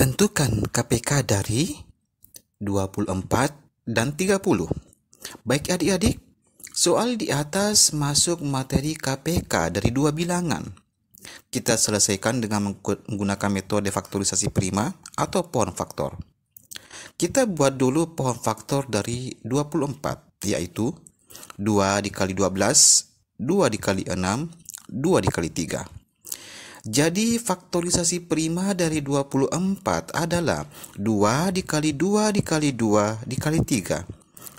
Tentukan KPK dari 24 dan 30. Baik adik-adik, soal di atas masuk materi KPK dari dua bilangan. Kita selesaikan dengan menggunakan metode faktorisasi prima atau pohon faktor. Kita buat dulu pohon faktor dari 24, yaitu 2 dikali 12, 2 dikali 6, 2 dikali 3. Jadi faktorisasi prima dari 24 adalah 2 dikali 2 dikali 2 dikali 3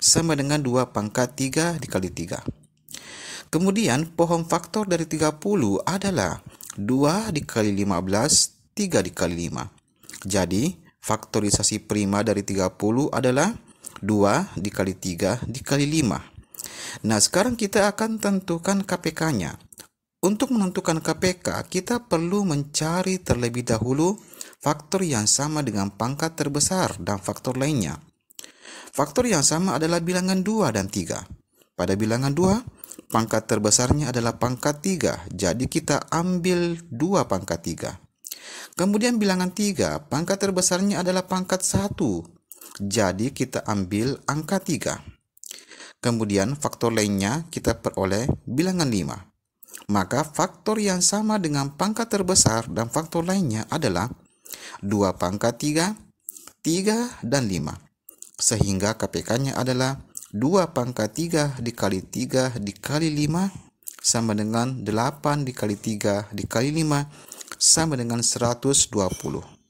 sama dengan 2 pangkat 3 dikali 3. Kemudian pohon faktor dari 30 adalah 2 dikali 15 3 dikali 5. Jadi faktorisasi prima dari 30 adalah 2 dikali 3 dikali 5. Nah sekarang kita akan tentukan KPK-nya. Untuk menentukan KPK, kita perlu mencari terlebih dahulu faktor yang sama dengan pangkat terbesar dan faktor lainnya. Faktor yang sama adalah bilangan 2 dan 3. Pada bilangan 2, pangkat terbesarnya adalah pangkat 3, jadi kita ambil 2 pangkat 3. Kemudian bilangan 3, pangkat terbesarnya adalah pangkat 1, jadi kita ambil angka 3. Kemudian faktor lainnya kita peroleh bilangan 5 maka faktor yang sama dengan pangkat terbesar dan faktor lainnya adalah 2 pangkat 3, 3 dan 5. Sehingga KPK-nya adalah 2 pangkat 3 dikali 3 dikali 5 sama dengan 8 dikali 3 dikali 5 sama dengan 120.